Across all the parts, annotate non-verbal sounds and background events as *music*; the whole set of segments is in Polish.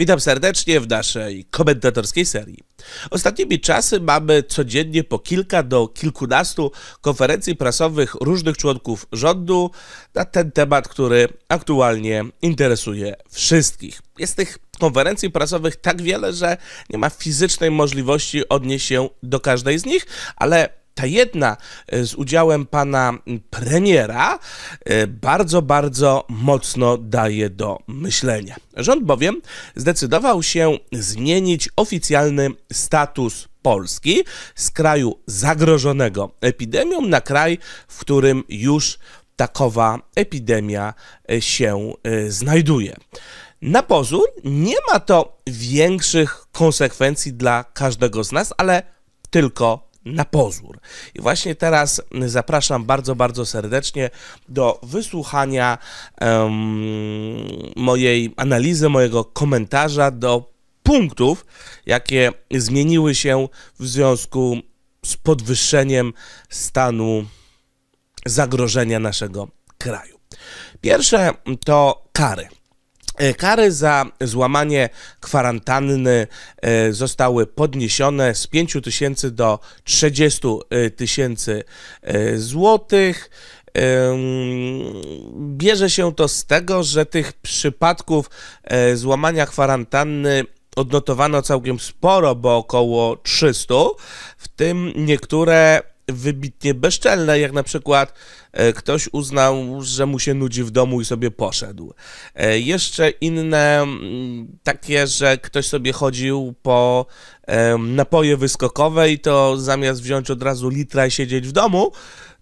Witam serdecznie w naszej komentatorskiej serii. Ostatnimi czasy mamy codziennie po kilka do kilkunastu konferencji prasowych różnych członków rządu na ten temat, który aktualnie interesuje wszystkich. Jest tych konferencji prasowych tak wiele, że nie ma fizycznej możliwości odnieść się do każdej z nich, ale ta jedna e, z udziałem pana premiera e, bardzo, bardzo mocno daje do myślenia. Rząd bowiem zdecydował się zmienić oficjalny status Polski z kraju zagrożonego epidemią na kraj, w którym już takowa epidemia e, się znajduje. Na pozór nie ma to większych konsekwencji dla każdego z nas, ale tylko na pozór. I właśnie teraz zapraszam bardzo, bardzo serdecznie do wysłuchania um, mojej analizy, mojego komentarza do punktów, jakie zmieniły się w związku z podwyższeniem stanu zagrożenia naszego kraju. Pierwsze to kary. E, kary za złamanie kwarantanny e, zostały podniesione z 5 tysięcy do 30 e, tysięcy złotych. Bierze się to z tego, że tych przypadków złamania kwarantanny odnotowano całkiem sporo, bo około 300, w tym niektóre wybitnie bezczelne, jak na przykład e, ktoś uznał, że mu się nudzi w domu i sobie poszedł. E, jeszcze inne mm, takie, że ktoś sobie chodził po napoje wyskokowe i to zamiast wziąć od razu litra i siedzieć w domu,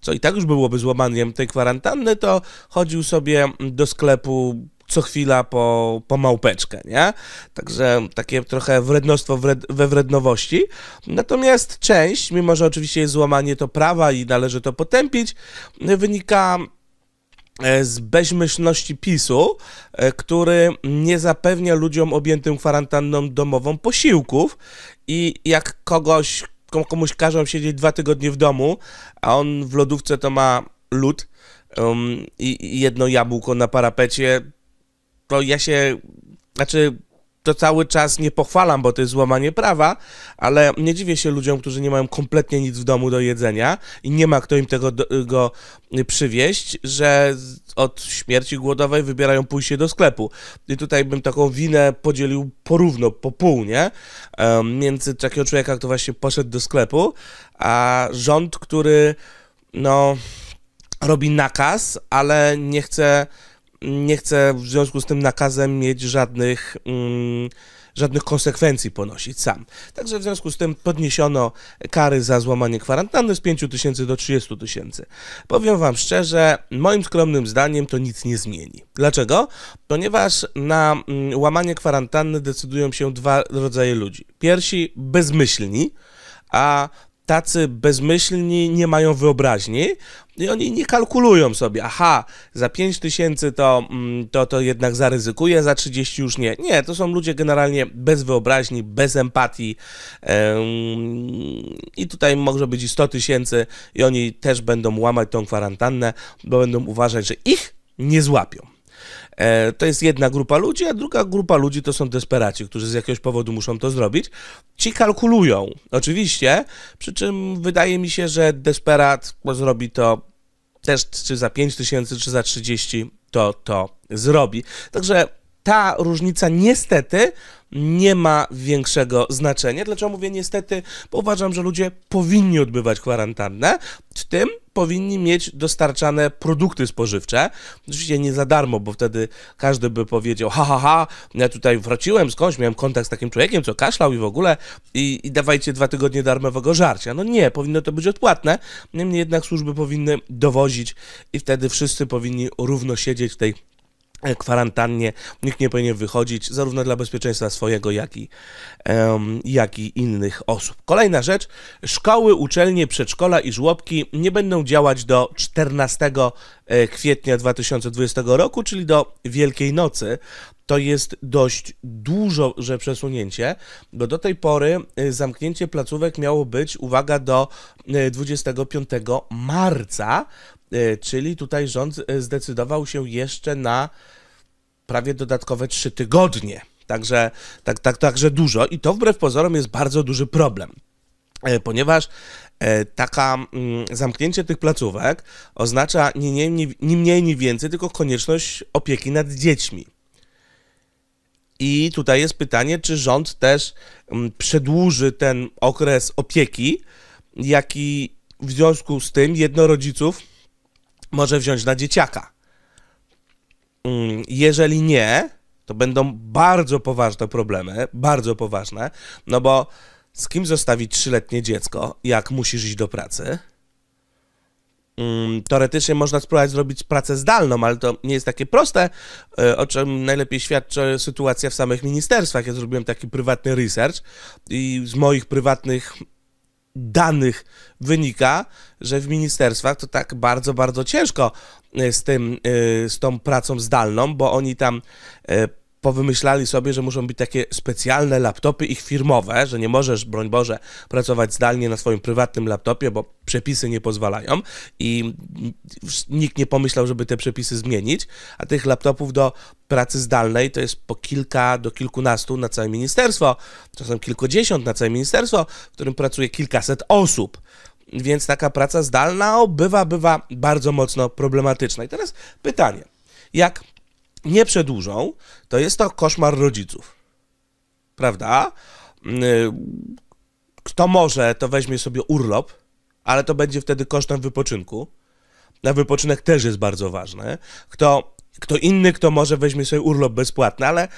co i tak już byłoby złamaniem tej kwarantanny, to chodził sobie do sklepu co chwila po, po małpeczkę, nie? Także takie trochę wrednostwo wred, we wrednowości. Natomiast część, mimo że oczywiście jest złamanie to prawa i należy to potępić, wynika e, z bezmyślności PiSu, e, który nie zapewnia ludziom objętym kwarantanną domową posiłków i jak kogoś, komuś każą siedzieć dwa tygodnie w domu, a on w lodówce to ma lód um, i jedno jabłko na parapecie, to ja się, znaczy to cały czas nie pochwalam, bo to jest złamanie prawa, ale nie dziwię się ludziom, którzy nie mają kompletnie nic w domu do jedzenia i nie ma kto im tego do, go przywieźć, że od śmierci głodowej wybierają pójście do sklepu. I tutaj bym taką winę podzielił porówno, po pół, nie? Um, między takiego człowieka, kto właśnie poszedł do sklepu, a rząd, który no robi nakaz, ale nie chce nie chcę w związku z tym nakazem mieć żadnych, mm, żadnych konsekwencji ponosić sam. Także w związku z tym podniesiono kary za złamanie kwarantanny z 5 tysięcy do 30 tysięcy. Powiem Wam szczerze, moim skromnym zdaniem to nic nie zmieni. Dlaczego? Ponieważ na mm, łamanie kwarantanny decydują się dwa rodzaje ludzi. Pierwsi bezmyślni, a tacy bezmyślni nie mają wyobraźni i oni nie kalkulują sobie, aha, za 5 tysięcy to, mm, to, to jednak zaryzykuję, za 30 już nie. Nie, to są ludzie generalnie bez wyobraźni, bez empatii i tutaj może być i 100 tysięcy i oni też będą łamać tą kwarantannę, bo będą uważać, że ich nie złapią. E, to jest jedna grupa ludzi, a druga grupa ludzi to są desperaci, którzy z jakiegoś powodu muszą to zrobić. Ci kalkulują, oczywiście, przy czym wydaje mi się, że desperat zrobi to też czy za 5 tysięcy, czy za 30, to to zrobi. Także ta różnica niestety nie ma większego znaczenia. Dlaczego mówię niestety? Bo uważam, że ludzie powinni odbywać kwarantannę, w tym powinni mieć dostarczane produkty spożywcze. Oczywiście nie za darmo, bo wtedy każdy by powiedział, ha, ha, ha, ja tutaj wróciłem skądś, miałem kontakt z takim człowiekiem, co kaszlał i w ogóle i, i dawajcie dwa tygodnie darmowego żarcia. No nie, powinno to być odpłatne. Niemniej jednak służby powinny dowozić i wtedy wszyscy powinni równo siedzieć w tej E, kwarantannie, nikt nie powinien wychodzić, zarówno dla bezpieczeństwa swojego, jak i, um, jak i innych osób. Kolejna rzecz, szkoły, uczelnie, przedszkola i żłobki nie będą działać do 14 e, kwietnia 2020 roku, czyli do Wielkiej Nocy. To jest dość dużo, że przesunięcie, bo do tej pory e, zamknięcie placówek miało być, uwaga, do 25 marca, E, czyli tutaj rząd e, zdecydował się jeszcze na prawie dodatkowe trzy tygodnie. Także, tak, tak, także dużo i to wbrew pozorom jest bardzo duży problem, e, ponieważ taka mm, zamknięcie tych placówek oznacza nie, nie, nie, nie mniej, nie więcej, tylko konieczność opieki nad dziećmi. I tutaj jest pytanie, czy rząd też mm, przedłuży ten okres opieki, jaki w związku z tym jednorodziców może wziąć na dzieciaka. Mm, jeżeli nie, to będą bardzo poważne problemy, bardzo poważne, no bo z kim zostawić trzyletnie dziecko, jak musisz iść do pracy? Mm, teoretycznie można spróbować zrobić pracę zdalną, ale to nie jest takie proste, e, o czym najlepiej świadczy sytuacja w samych ministerstwach. Ja zrobiłem taki prywatny research i z moich prywatnych danych wynika, że w ministerstwach to tak bardzo, bardzo ciężko e, z tym, e, z tą pracą zdalną, bo oni tam e, powymyślali sobie, że muszą być takie specjalne laptopy ich firmowe, że nie możesz, broń Boże, pracować zdalnie na swoim prywatnym laptopie, bo przepisy nie pozwalają i nikt nie pomyślał, żeby te przepisy zmienić, a tych laptopów do pracy zdalnej to jest po kilka do kilkunastu na całe ministerstwo, czasem kilkudziesiąt na całe ministerstwo, w którym pracuje kilkaset osób więc taka praca zdalna bywa, bywa bardzo mocno problematyczna. I teraz pytanie, jak nie przedłużą, to jest to koszmar rodziców. Prawda? Mm, y, kto może, to weźmie sobie urlop, ale to będzie wtedy kosztem wypoczynku. Na wypoczynek też jest bardzo ważny. Kto, kto inny, kto może, weźmie sobie urlop bezpłatny, ale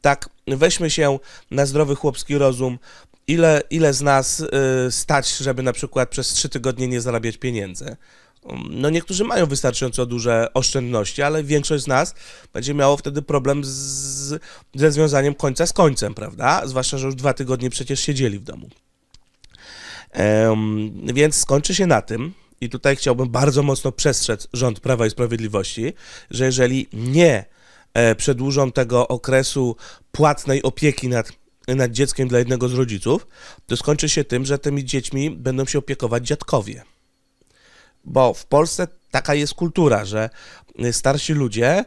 tak, weźmy się na zdrowy chłopski rozum. Ile, ile z nas y, stać, żeby na przykład przez trzy tygodnie nie zarabiać pieniędzy? no niektórzy mają wystarczająco duże oszczędności, ale większość z nas będzie miało wtedy problem z, ze związaniem końca z końcem, prawda? Zwłaszcza, że już dwa tygodnie przecież siedzieli w domu. Um, więc skończy się na tym, i tutaj chciałbym bardzo mocno przestrzec rząd Prawa i Sprawiedliwości, że jeżeli nie e, przedłużą tego okresu płatnej opieki nad, nad dzieckiem dla jednego z rodziców, to skończy się tym, że tymi dziećmi będą się opiekować dziadkowie bo w Polsce taka jest kultura, że starsi ludzie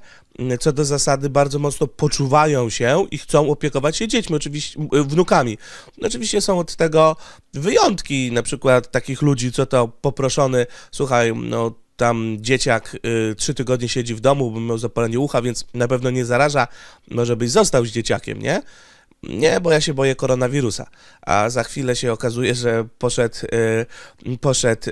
co do zasady bardzo mocno poczuwają się i chcą opiekować się dziećmi, oczywiście y, wnukami. Oczywiście są od tego wyjątki, na przykład takich ludzi, co to poproszony, słuchaj, no tam dzieciak y, trzy tygodnie siedzi w domu, bo miał zapalenie ucha, więc na pewno nie zaraża, może byś został z dzieciakiem, nie? Nie, bo ja się boję koronawirusa. A za chwilę się okazuje, że poszedł, y, poszedł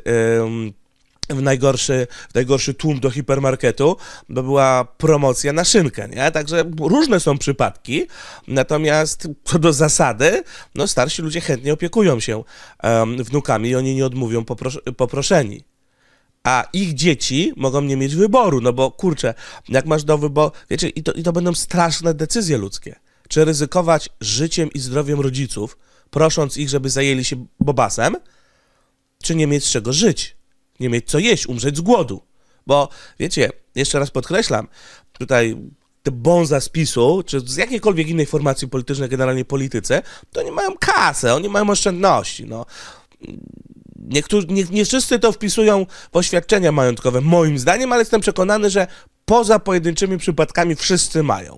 w najgorszy, w najgorszy tłum do hipermarketu, bo była promocja na szynkę, nie? Także różne są przypadki, natomiast co do zasady, no starsi ludzie chętnie opiekują się um, wnukami i oni nie odmówią popros poproszeni a ich dzieci mogą nie mieć wyboru, no bo kurczę, jak masz do wyboru, wiecie, i to, i to będą straszne decyzje ludzkie. Czy ryzykować życiem i zdrowiem rodziców, prosząc ich, żeby zajęli się bobasem, czy nie mieć z czego żyć? nie mieć co jeść, umrzeć z głodu. Bo wiecie, jeszcze raz podkreślam, tutaj te bonza z PiSu, czy z jakiejkolwiek innej formacji politycznej, generalnie polityce, to oni mają kasę, oni mają oszczędności. No. Niektórzy, nie, nie wszyscy to wpisują w oświadczenia majątkowe, moim zdaniem, ale jestem przekonany, że poza pojedynczymi przypadkami wszyscy mają.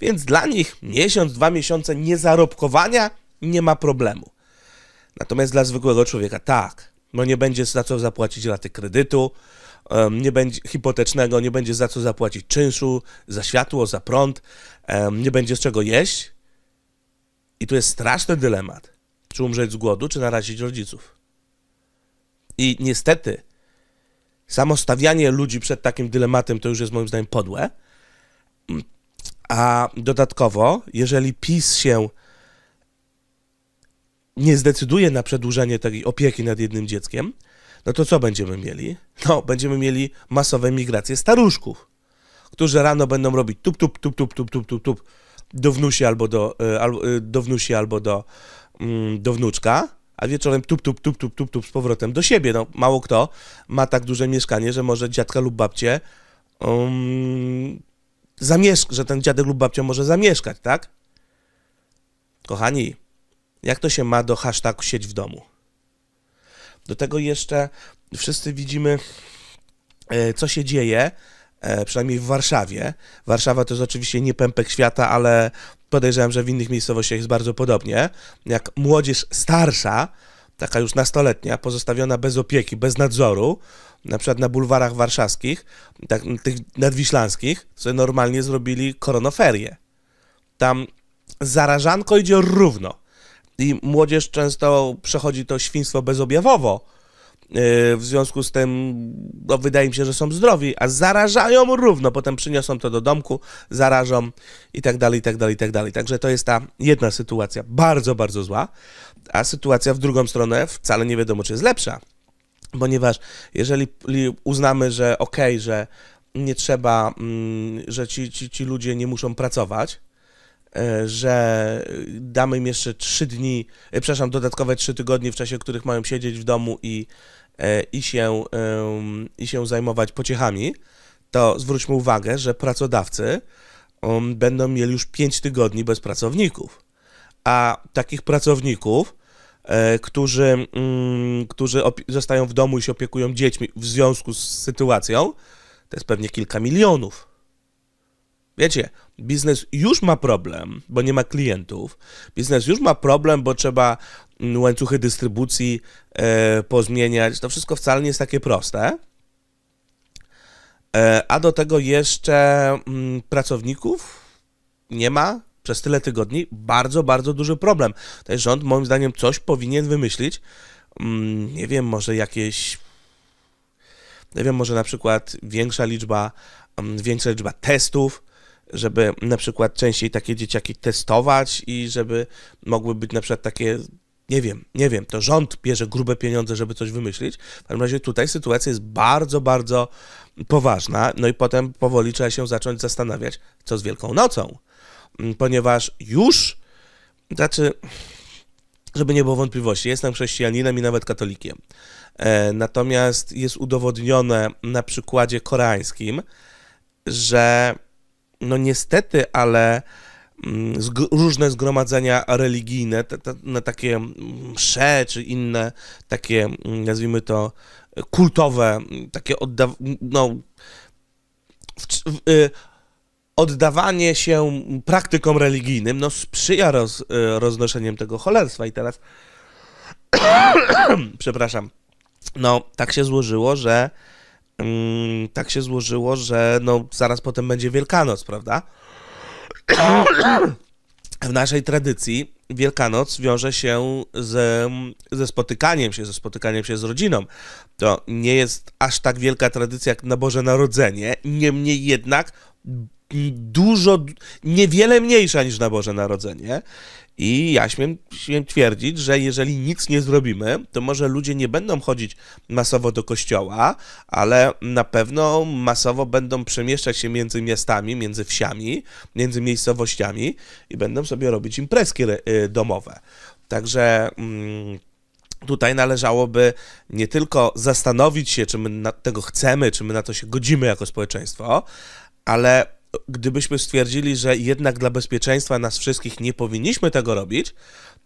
Więc dla nich miesiąc, dwa miesiące niezarobkowania nie ma problemu. Natomiast dla zwykłego człowieka tak bo no nie będzie za co zapłacić raty kredytu, nie będzie hipotecznego, nie będzie za co zapłacić czynszu, za światło, za prąd, nie będzie z czego jeść. I tu jest straszny dylemat. Czy umrzeć z głodu, czy narazić rodziców. I niestety, samo stawianie ludzi przed takim dylematem to już jest moim zdaniem podłe. A dodatkowo, jeżeli PiS się nie zdecyduje na przedłużenie tej opieki nad jednym dzieckiem, no to co będziemy mieli? No, będziemy mieli masowe migracje staruszków, którzy rano będą robić tup, tup, tup, tup, tup, tup, tup, tup do wnusi albo do, albo, do, wnusi albo do, do wnuczka, a wieczorem tup, tup, tup, tup, tup, tup z powrotem do siebie. No, mało kto ma tak duże mieszkanie, że może dziadka lub babcie um, zamiesz- że ten dziadek lub babcia może zamieszkać, tak? Kochani, jak to się ma do hashtagu sieć w domu? Do tego jeszcze wszyscy widzimy, e, co się dzieje, e, przynajmniej w Warszawie. Warszawa to jest oczywiście nie pępek świata, ale podejrzewam, że w innych miejscowościach jest bardzo podobnie. Jak młodzież starsza, taka już nastoletnia, pozostawiona bez opieki, bez nadzoru, na przykład na bulwarach warszawskich, tak, tych nadwiślanskich, sobie normalnie zrobili koronoferię. Tam zarażanko idzie równo. I młodzież często przechodzi to świństwo bezobjawowo. Y, w związku z tym no, wydaje mi się, że są zdrowi, a zarażają równo, potem przyniosą to do domku, zarażą i tak dalej, i tak dalej, i tak dalej. Także to jest ta jedna sytuacja, bardzo, bardzo zła, a sytuacja w drugą stronę wcale nie wiadomo, czy jest lepsza, ponieważ jeżeli uznamy, że okej, okay, że nie trzeba, mm, że ci, ci, ci ludzie nie muszą pracować, E, że damy im jeszcze trzy dni, e, przepraszam, dodatkowe trzy tygodnie, w czasie których mają siedzieć w domu i, e, i, się, i się zajmować pociechami, to zwróćmy uwagę, że pracodawcy będą mieli już pięć tygodni bez pracowników. A takich pracowników, którzy, mm, którzy zostają w domu i się opiekują dziećmi w związku z sytuacją, to jest pewnie kilka milionów. Wiecie, biznes już ma problem, bo nie ma klientów. Biznes już ma problem, bo trzeba mm, łańcuchy dystrybucji e, pozmieniać. To wszystko wcale nie jest takie proste. E, a do tego jeszcze m, mm, pracowników nie ma przez tyle tygodni. Bardzo, bardzo duży problem. Ten rząd, moim zdaniem, coś powinien wymyślić. M, mm, nie wiem, może jakieś. Nie wiem, może na przykład większa liczba, większa liczba testów żeby na przykład częściej takie dzieciaki testować i żeby mogły być na przykład takie nie wiem, nie wiem, to rząd bierze grube pieniądze, żeby coś wymyślić. W każdym razie tutaj sytuacja jest bardzo, bardzo poważna, no i potem powoli trzeba się zacząć zastanawiać, co z Wielką Nocą, mm, ponieważ już, znaczy, żeby nie było wątpliwości, jestem chrześcijaninem i nawet katolikiem. E, natomiast jest udowodnione na przykładzie koreańskim, że no niestety, ale mm, zg różne zgromadzenia religijne, na no takie mm, msze czy inne takie, mm, nazwijmy to, kultowe, takie odda no, y oddawanie się praktykom religijnym no, sprzyja roz y, roznoszeniem tego cholerstwa. I teraz, *coughs* przepraszam, no tak się złożyło, że Mm, tak się złożyło, że no, zaraz potem będzie Wielkanoc, prawda? W naszej tradycji Wielkanoc wiąże się ze ze spotykaniem się, ze spotykaniem się z rodziną. To nie jest aż tak wielka tradycja jak na Boże Narodzenie, niemniej jednak dużo, niewiele mniejsza niż na Boże Narodzenie. I ja śmiem, śmiem twierdzić, że jeżeli nic nie zrobimy, to może ludzie nie będą chodzić masowo do kościoła, ale na pewno masowo będą przemieszczać się między miastami, między wsiami, między miejscowościami i będą sobie robić imprezki y, domowe. Także. Mm, tutaj należałoby nie tylko zastanowić się, czy my tego chcemy, czy my na to się godzimy jako społeczeństwo, ale gdybyśmy stwierdzili, że jednak dla bezpieczeństwa nas wszystkich nie powinniśmy tego robić,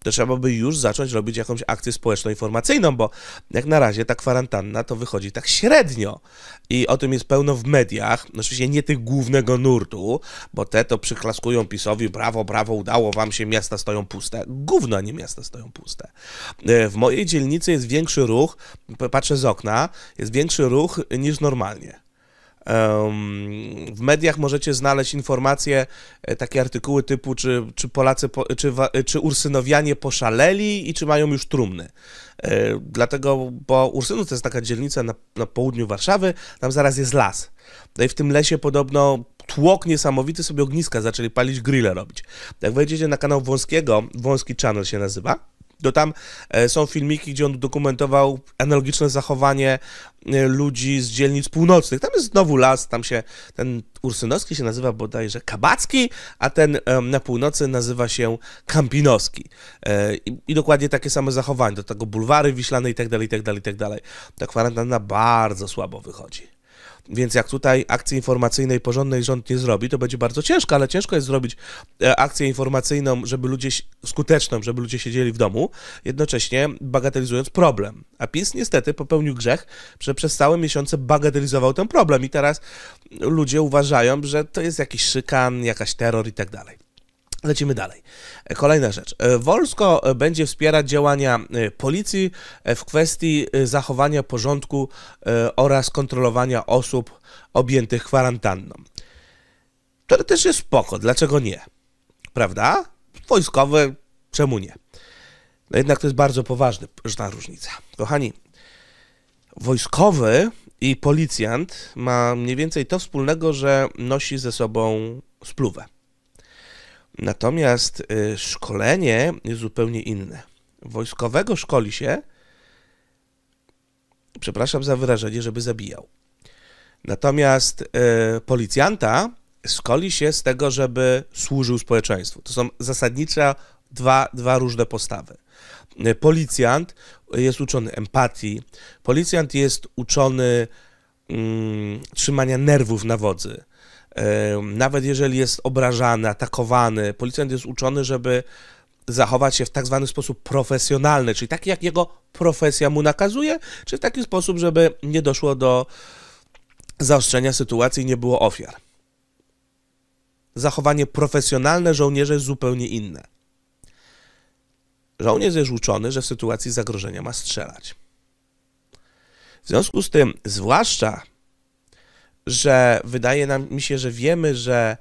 to trzeba by już zacząć robić jakąś akcję społeczno-informacyjną, bo jak na razie ta kwarantanna to wychodzi tak średnio. I o tym jest pełno w mediach, no oczywiście nie tych głównego nurtu, bo te to przyklaskują PiSowi, brawo, brawo, udało wam się, miasta stoją puste. Gówno, nie miasta stoją puste. E, w mojej dzielnicy jest większy ruch, patrzę z okna, jest większy ruch niż normalnie w mediach możecie znaleźć informacje, e, takie artykuły typu, czy, czy Polacy, czy, czy Ursynowianie poszaleli i czy mają już trumny. E, dlatego, bo Ursynów to jest taka dzielnica na, na południu Warszawy, tam zaraz jest las. No i w tym lesie podobno tłok niesamowity sobie ogniska zaczęli palić, grille robić. Jak wejdziecie na kanał Wąskiego, Wąski Channel się nazywa, to tam e, są filmiki, gdzie on dokumentował analogiczne zachowanie e, ludzi z dzielnic północnych. Tam jest znowu las, tam się ten Ursynowski się nazywa bodajże Kabacki, a ten e, na północy nazywa się Kampinowski. I, i dokładnie takie same zachowanie, do tego bulwary wiślane itd., tak itd., tak itd. Tak Ta kwarantanna bardzo słabo wychodzi. Więc jak tutaj akcji informacyjnej porządnej rząd nie zrobi, to będzie bardzo ciężko, ale ciężko jest zrobić e, akcję informacyjną, żeby ludzie skuteczną, żeby ludzie siedzieli w domu, jednocześnie bagatelizując problem. A PiS niestety popełnił grzech, że przez całe miesiące bagatelizował ten problem i teraz ludzie uważają, że to jest jakiś szykan, jakaś terror i tak dalej. Lecimy dalej. E, kolejna rzecz. E, Wolsko e, będzie wspierać działania policji w kwestii zachowania porządku oraz kontrolowania osób objętych kwarantanną. To też jest spoko, dlaczego nie? Prawda? Wojskowe, czemu nie? No jednak to jest bardzo poważna różnica. Kochani, wojskowy i policjant ma mniej więcej to wspólnego, że nosi ze sobą spluwę. Natomiast y, szkolenie jest zupełnie inne. Wojskowego szkoli się, przepraszam za wyrażenie, żeby zabijał. Natomiast y, policjanta szkoli się z tego, żeby służył społeczeństwu. To są zasadnicze dwa, dwa różne postawy. Y, policjant jest uczony empatii, policjant jest uczony mm, trzymania nerwów na wodzy, nawet jeżeli jest obrażany, atakowany, policjant jest uczony, żeby zachować się w tak zwany sposób profesjonalny, czyli taki, jak jego profesja mu nakazuje, czy w taki sposób, żeby nie doszło do zaostrzenia sytuacji i nie było ofiar. Zachowanie profesjonalne żołnierza jest zupełnie inne. Żołnierz jest uczony, że w sytuacji zagrożenia ma strzelać. W związku z tym, zwłaszcza że wydaje nam mi się, że wiemy, że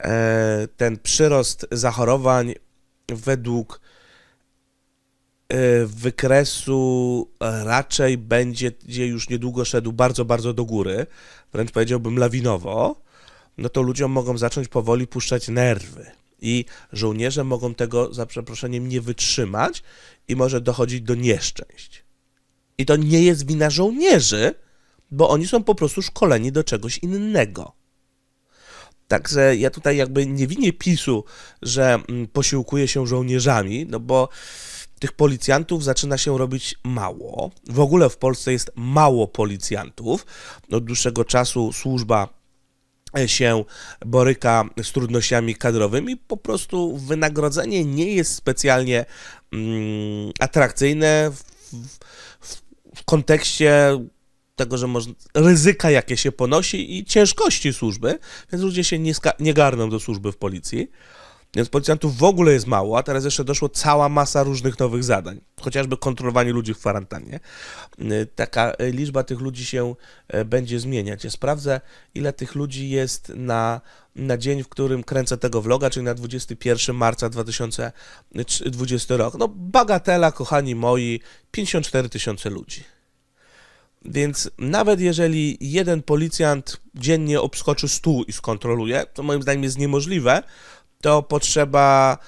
e, ten przyrost zachorowań według e, wykresu raczej będzie już niedługo szedł bardzo, bardzo do góry, wręcz powiedziałbym lawinowo, no to ludziom mogą zacząć powoli puszczać nerwy. I żołnierze mogą tego, za przeproszeniem, nie wytrzymać i może dochodzić do nieszczęść. I to nie jest wina żołnierzy, bo oni są po prostu szkoleni do czegoś innego. Także ja tutaj jakby nie winię PiSu, że mm, posiłkuje się żołnierzami, no bo tych policjantów zaczyna się robić mało. W ogóle w Polsce jest mało policjantów. Od dłuższego czasu służba e, się boryka z trudnościami kadrowymi, po prostu wynagrodzenie nie jest specjalnie mm, atrakcyjne w, w, w kontekście tego, że można, ryzyka, jakie się ponosi i ciężkości służby, więc ludzie się nie, nie garną do służby w policji. Więc policjantów w ogóle jest mało, a teraz jeszcze doszło cała masa różnych nowych zadań, chociażby kontrolowanie ludzi w kwarantannie. Y, taka y, liczba tych ludzi się y, będzie zmieniać. Ja sprawdzę, ile tych ludzi jest na, na dzień, w którym kręcę tego vloga, czyli na 21 marca 2020 rok. No bagatela, kochani moi, 54 tysiące ludzi. Więc nawet jeżeli jeden policjant dziennie obskoczy stół i skontroluje, to moim zdaniem jest niemożliwe, to potrzeba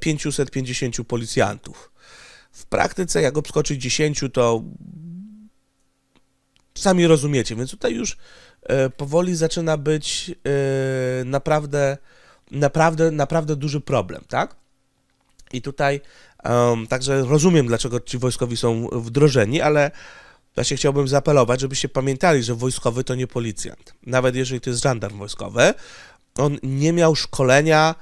550 e, policjantów. W praktyce, jak obskoczyć 10, to sami rozumiecie, więc tutaj już e, powoli zaczyna być e, naprawdę, naprawdę, naprawdę duży problem, tak? I tutaj, um, także rozumiem, dlaczego ci wojskowi są wdrożeni, ale Właśnie znaczy, chciałbym zaapelować, żebyście pamiętali, że wojskowy to nie policjant. Nawet jeżeli to jest żandarm wojskowy, on nie miał szkolenia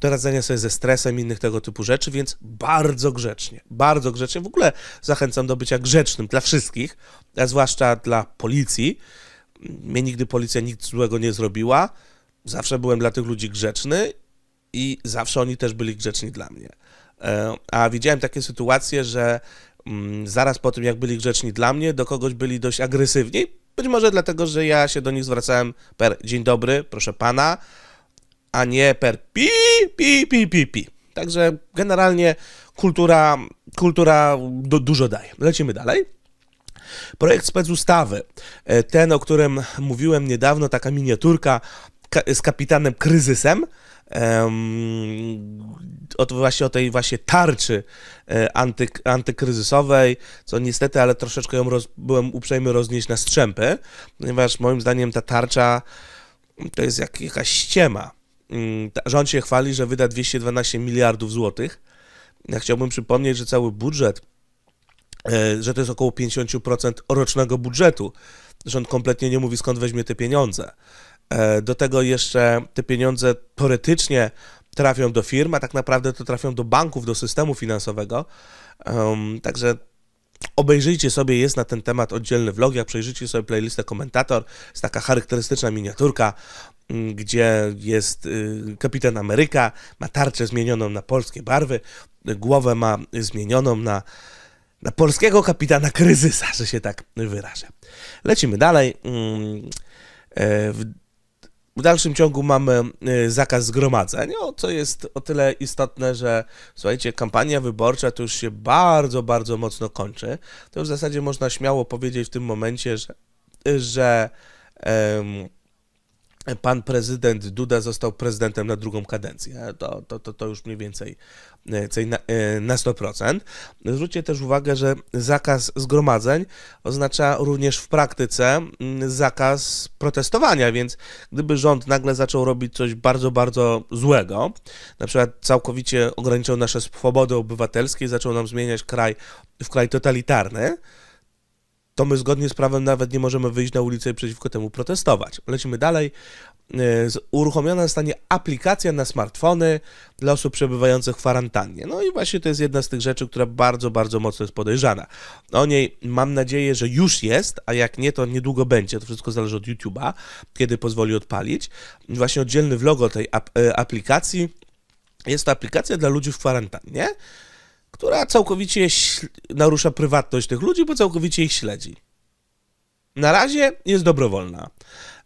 do radzenia sobie ze stresem i innych tego typu rzeczy, więc bardzo grzecznie, bardzo grzecznie. W ogóle zachęcam do bycia grzecznym dla wszystkich, a zwłaszcza dla policji. Mnie nigdy policja nic złego nie zrobiła. Zawsze byłem dla tych ludzi grzeczny i zawsze oni też byli grzeczni dla mnie. E, a widziałem takie sytuacje, że mm, zaraz po tym, jak byli grzeczni dla mnie, do kogoś byli dość agresywni. Być może dlatego, że ja się do nich zwracałem per dzień dobry, proszę pana, a nie per pi, pi, pi, pi, pi. Także generalnie kultura, kultura do, dużo daje. Lecimy dalej. Projekt specustawy, e, ten o którym mówiłem niedawno, taka miniaturka z kapitanem Kryzysem, od właśnie o tej właśnie tarczy e, anty, antykryzysowej, co niestety, ale troszeczkę ją roz, byłem uprzejmy roznieść na strzępy, ponieważ moim zdaniem ta tarcza to jest jak, jakaś ściema. Mm, rząd się chwali, że wyda 212 miliardów złotych. Ja chciałbym przypomnieć, że cały budżet, e, że to jest około 50% rocznego budżetu. Rząd kompletnie nie mówi skąd weźmie te pieniądze. E, do tego jeszcze te pieniądze teoretycznie trafią do firm, a tak naprawdę to trafią do banków, do systemu finansowego. Um, także obejrzyjcie sobie, jest na ten temat oddzielny vlog, jak przejrzyjcie sobie playlistę komentator, jest taka charakterystyczna miniaturka, gdzie jest y, kapitan Ameryka, ma tarczę zmienioną na polskie barwy, głowę ma zmienioną na, na polskiego kapitana kryzysa, że się tak wyrażę. Lecimy dalej. Mm, e, w w dalszym ciągu mamy y, zakaz zgromadzeń, o co jest o tyle istotne, że słuchajcie, kampania wyborcza to już się bardzo, bardzo mocno kończy. To w zasadzie można śmiało powiedzieć w tym momencie, że, że pan prezydent Duda został prezydentem na drugą kadencję. To, to, to, to już mniej więcej e, na, 100%. E, Zwróćcie też uwagę, że zakaz zgromadzeń oznacza również w praktyce mm, zakaz protestowania, więc gdyby rząd nagle zaczął robić coś bardzo, bardzo złego, na przykład całkowicie ograniczał nasze swobody obywatelskie, zaczął nam zmieniać kraj w kraj totalitarny, to my zgodnie z prawem nawet nie możemy wyjść na ulicę i przeciwko temu protestować. Lecimy dalej. E, uruchomiona zostanie aplikacja na smartfony dla osób przebywających w kwarantannie. No i właśnie to jest jedna z tych rzeczy, która bardzo, bardzo mocno jest podejrzana. O niej mam nadzieję, że już jest, a jak nie, to niedługo będzie. To wszystko zależy od YouTube'a, kiedy pozwoli odpalić. Właśnie oddzielny vlog o tej ap e, aplikacji. Jest to aplikacja dla ludzi w kwarantannie, która całkowicie narusza prywatność tych ludzi, bo całkowicie ich śledzi. Na razie jest dobrowolna.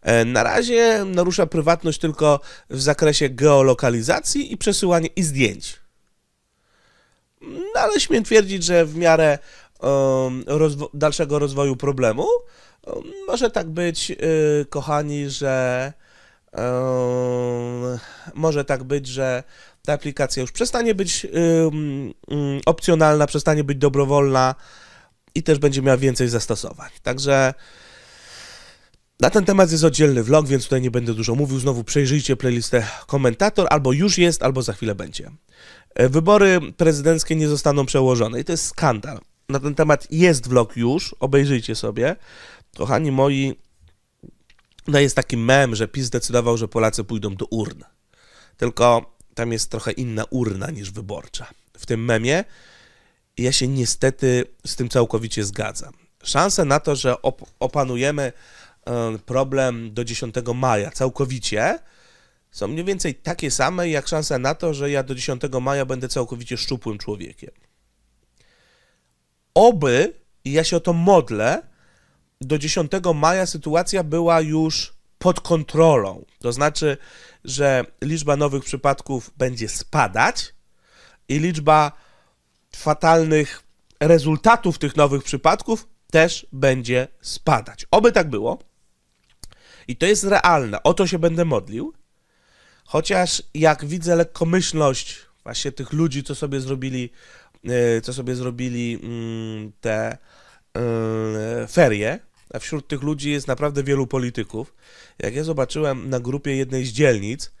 E, na razie narusza prywatność tylko w zakresie geolokalizacji i przesyłania i zdjęć. No ale śmiem twierdzić, że w miarę um, rozwo dalszego rozwoju problemu um, może tak być, yy, kochani, że. Um, może tak być, że ta aplikacja już przestanie być opcjonalna, przestanie być dobrowolna i też będzie miała więcej zastosowań. Także na ten temat jest oddzielny vlog, więc tutaj nie będę dużo mówił. Znowu przejrzyjcie playlistę komentator, albo już jest, albo za chwilę będzie. E, wybory prezydenckie nie zostaną przełożone i to jest skandal. Na ten temat jest vlog już, obejrzyjcie sobie. Kochani moi, no jest taki mem, że PiS zdecydował, że Polacy pójdą do urn. Tylko tam jest trochę inna urna niż wyborcza. W tym memie ja się niestety z tym całkowicie zgadzam. Szanse na to, że op opanujemy e, problem do 10 maja całkowicie, są mniej więcej takie same jak szanse na to, że ja do 10 maja będę całkowicie szczupłym człowiekiem. Oby, i ja się o to modlę, do 10 maja sytuacja była już pod kontrolą. To znaczy, że liczba nowych przypadków będzie spadać i liczba fatalnych rezultatów tych nowych przypadków też będzie spadać. Oby tak było. I to jest realne. O to się będę modlił. Chociaż jak widzę lekkomyślność właśnie tych ludzi, co sobie zrobili, y, co sobie zrobili mm, te y, ferie, a wśród tych ludzi jest naprawdę wielu polityków. Jak ja zobaczyłem na grupie jednej z dzielnic,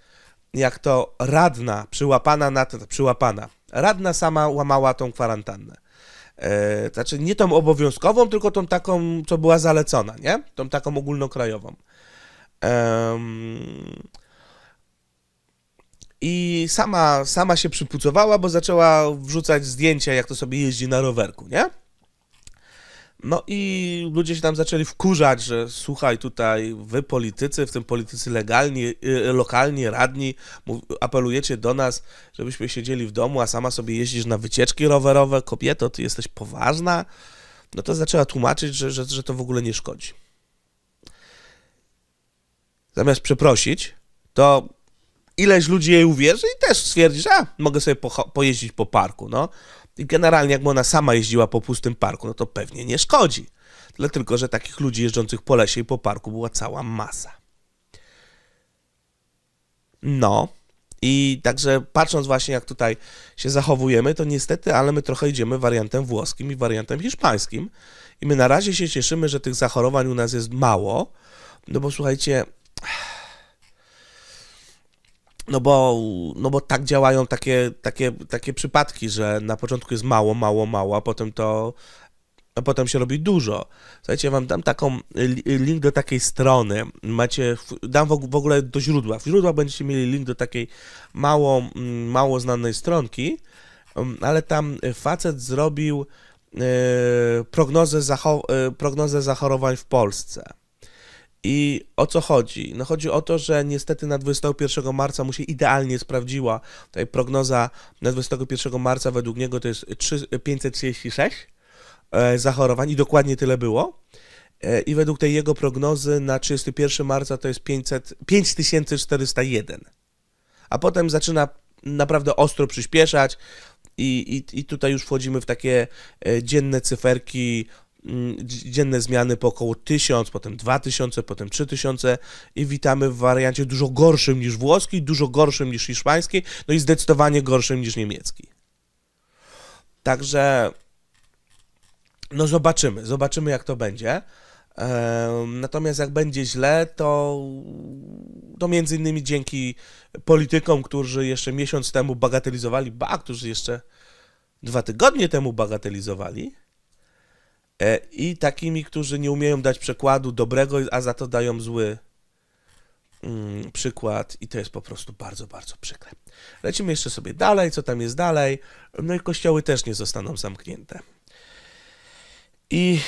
jak to radna przyłapana na przyłapana, radna sama łamała tą kwarantannę. Yy, znaczy nie tą obowiązkową, tylko tą taką, co była zalecona, nie? Tą taką ogólnokrajową. I sama, sama się przypucowała, bo zaczęła wrzucać zdjęcia, jak to sobie jeździ na rowerku, nie? No i ludzie się tam zaczęli wkurzać, że słuchaj, tutaj wy politycy, w tym politycy legalni, y, y, lokalni, radni, apelujecie do nas, żebyśmy siedzieli w domu, a sama sobie jeździsz na wycieczki rowerowe, kobieto, ty jesteś poważna. No to zaczęła tłumaczyć, że, że, że to w ogóle nie szkodzi. Zamiast przeprosić, to ileś ludzi jej uwierzy i też stwierdzi, że a, mogę sobie pojeździć po parku, no. I generalnie, jakby ona sama jeździła po pustym parku, no to pewnie nie szkodzi. Tyle tylko, że takich ludzi jeżdżących po lesie i po parku była cała masa. No. I także patrząc właśnie, jak tutaj się zachowujemy, to niestety, ale my trochę idziemy wariantem włoskim i wariantem hiszpańskim. I my na razie się cieszymy, że tych zachorowań u nas jest mało. No bo słuchajcie no bo, no bo tak działają takie, takie, takie przypadki, że na początku jest mało, mało, mało, a potem to a potem się robi dużo. Słuchajcie, ja wam dam taką, link do takiej strony, macie, dam w ogóle do źródła, w źródłach będziecie mieli link do takiej mało, mm, mało znanej stronki, mm, ale tam facet zrobił e, prognozę, zacho e, prognozę zachorowań w Polsce. I o co chodzi? No chodzi o to, że niestety na 21 marca mu się idealnie sprawdziła tutaj prognoza na 21 marca według niego to jest 3, 536 e, zachorowań i dokładnie tyle było. E, I według tej jego prognozy na 31 marca to jest 500, 5401. A potem zaczyna naprawdę ostro przyspieszać i, i, i tutaj już wchodzimy w takie e, dzienne cyferki Mm, dzienne zmiany po około 1000, potem 2000, potem 3000 i witamy w wariancie dużo gorszym niż włoski, dużo gorszym niż hiszpański, no i zdecydowanie gorszym niż niemiecki. Także no zobaczymy, zobaczymy jak to będzie. Natomiast jak będzie źle, to, to między innymi dzięki politykom, którzy jeszcze miesiąc temu bagatelizowali, ba, którzy jeszcze dwa tygodnie temu bagatelizowali, E, i takimi, którzy nie umieją dać przekładu dobrego, a za to dają zły mm, przykład i to jest po prostu bardzo, bardzo przykre. Lecimy jeszcze sobie dalej, co tam jest dalej. No i kościoły też nie zostaną zamknięte. I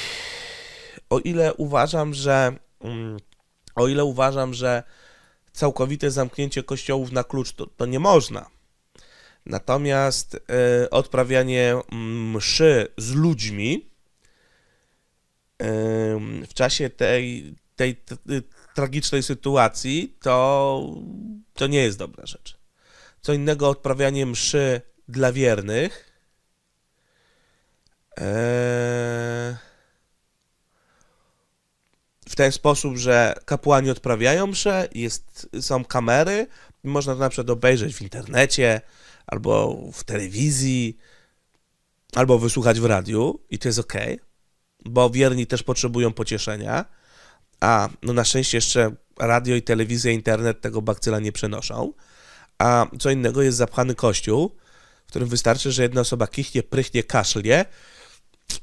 o ile uważam, że mm, o ile uważam, że całkowite zamknięcie kościołów na klucz to, to nie można. Natomiast y, odprawianie mm, mszy z ludźmi, w czasie tej, tej y, tragicznej sytuacji, to, to nie jest dobra rzecz. Co innego odprawianie mszy dla wiernych. E, w ten sposób, że kapłani odprawiają mszę, jest, są kamery, można to na przykład obejrzeć w internecie, albo w telewizji, albo wysłuchać w radiu i to jest ok bo wierni też potrzebują pocieszenia, a no na szczęście jeszcze radio i telewizja, internet tego bakcyla nie przenoszą, a co innego jest zapchany kościół, w którym wystarczy, że jedna osoba kichnie, prychnie, kaszlnie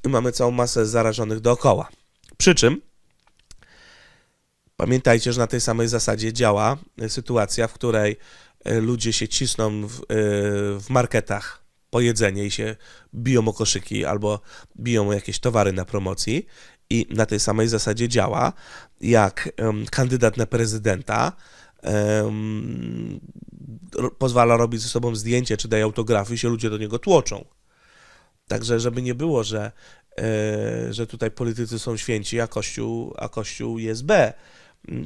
i mamy całą masę zarażonych dookoła. Przy czym pamiętajcie, że na tej samej zasadzie działa sytuacja, w której e, ludzie się cisną w, e, w marketach pojedzenie i się biją o koszyki albo biją o jakieś towary na promocji i na tej samej zasadzie działa, jak um, kandydat na prezydenta um, pozwala robić ze sobą zdjęcie czy daje autografy i się ludzie do niego tłoczą. Także, żeby nie było, że, e, że tutaj politycy są święci, a kościół, a kościół jest B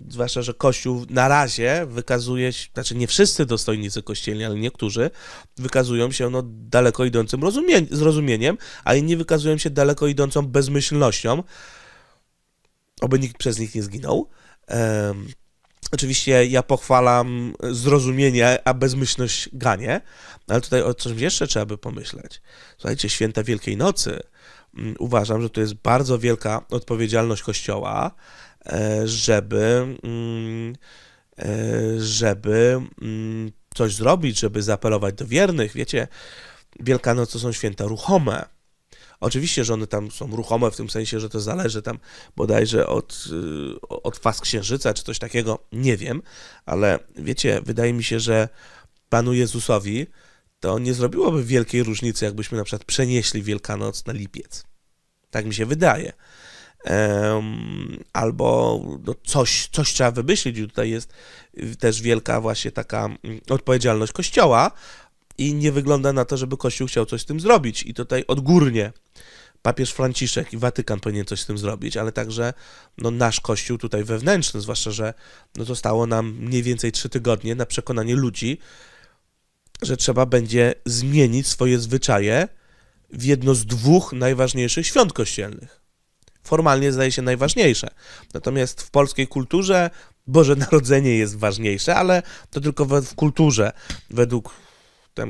zwłaszcza, że Kościół na razie wykazuje się, znaczy nie wszyscy dostojnicy kościelni, ale niektórzy wykazują się no, daleko idącym rozumie, zrozumieniem, a inni wykazują się daleko idącą bezmyślnością, oby nikt przez nich nie zginął. Um, Oczywiście ja pochwalam zrozumienie, a bezmyślność ganie, ale tutaj o czymś jeszcze trzeba by pomyśleć. Słuchajcie, święta Wielkiej Nocy. Mm, uważam, że to jest bardzo wielka odpowiedzialność Kościoła E, żeby, mm, e, żeby mm, coś zrobić, żeby zaapelować do wiernych. Wiecie, Wielkanoc to są święta ruchome. Oczywiście, że one tam są ruchome w tym sensie, że to zależy tam bodajże od, y, od faz księżyca czy coś takiego, nie wiem, ale wiecie, wydaje mi się, że Panu Jezusowi to nie zrobiłoby wielkiej różnicy, jakbyśmy na przykład przenieśli Wielkanoc na lipiec. Tak mi się wydaje albo no coś, coś trzeba wymyślić. I tutaj jest y, też wielka właśnie taka mm, odpowiedzialność Kościoła i nie wygląda na to, żeby Kościół chciał coś z tym zrobić. I tutaj odgórnie papież Franciszek i Watykan powinien coś z tym zrobić, ale także no, nasz Kościół tutaj wewnętrzny, zwłaszcza, że no, zostało nam mniej więcej trzy tygodnie na przekonanie ludzi, że trzeba będzie zmienić swoje zwyczaje w jedno z dwóch najważniejszych świąt kościelnych formalnie zdaje się najważniejsze. Natomiast w polskiej kulturze Boże Narodzenie jest ważniejsze, ale to tylko w kulturze, według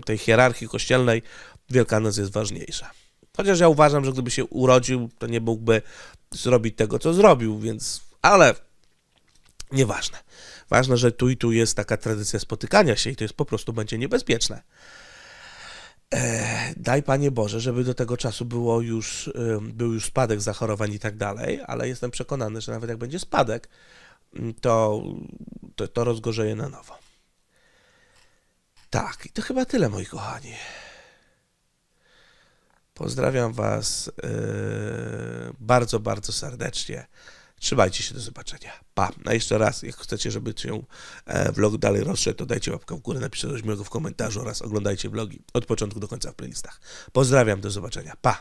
tej hierarchii kościelnej, Wielkanoc jest ważniejsza. Chociaż ja uważam, że gdyby się urodził, to nie mógłby zrobić tego, co zrobił, więc. Ale nieważne. Ważne, że tu i tu jest taka tradycja spotykania się i to jest po prostu będzie niebezpieczne. E, daj Panie Boże, żeby do tego czasu było już, był już spadek zachorowań i tak dalej, ale jestem przekonany, że nawet jak będzie spadek, to, to, to rozgorzeje na nowo. Tak, i to chyba tyle, moi kochani. Pozdrawiam Was yy, bardzo, bardzo serdecznie. Trzymajcie się, do zobaczenia. Pa. A jeszcze raz, jak chcecie, żeby się e, vlog dalej rozszedł, to dajcie łapkę w górę, napiszcie coś miłego w komentarzu oraz oglądajcie vlogi od początku do końca w playlistach. Pozdrawiam, do zobaczenia. Pa.